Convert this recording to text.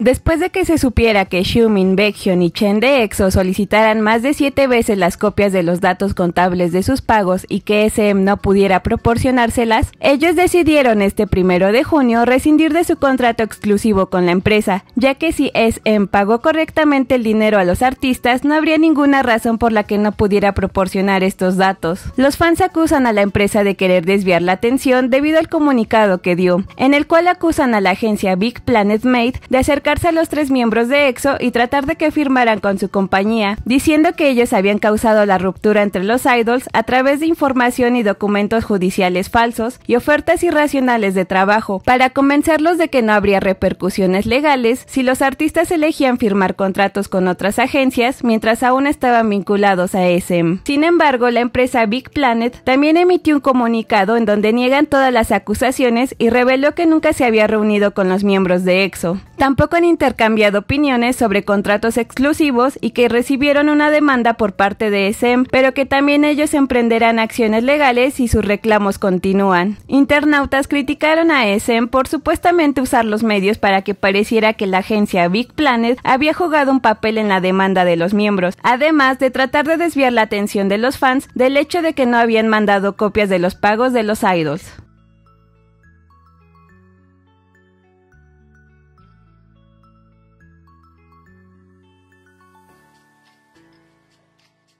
Después de que se supiera que Xiumin, Baekhyun y Chen de EXO solicitaran más de siete veces las copias de los datos contables de sus pagos y que SM no pudiera proporcionárselas, ellos decidieron este primero de junio rescindir de su contrato exclusivo con la empresa, ya que si SM pagó correctamente el dinero a los artistas, no habría ninguna razón por la que no pudiera proporcionar estos datos. Los fans acusan a la empresa de querer desviar la atención debido al comunicado que dio, en el cual acusan a la agencia Big Planet Made de hacer a los tres miembros de EXO y tratar de que firmaran con su compañía, diciendo que ellos habían causado la ruptura entre los idols a través de información y documentos judiciales falsos y ofertas irracionales de trabajo, para convencerlos de que no habría repercusiones legales si los artistas elegían firmar contratos con otras agencias mientras aún estaban vinculados a SM. Sin embargo, la empresa Big Planet también emitió un comunicado en donde niegan todas las acusaciones y reveló que nunca se había reunido con los miembros de EXO. Tampoco han intercambiado opiniones sobre contratos exclusivos y que recibieron una demanda por parte de SM, e pero que también ellos emprenderán acciones legales si sus reclamos continúan. Internautas criticaron a SM e por supuestamente usar los medios para que pareciera que la agencia Big Planet había jugado un papel en la demanda de los miembros, además de tratar de desviar la atención de los fans del hecho de que no habían mandado copias de los pagos de los idols.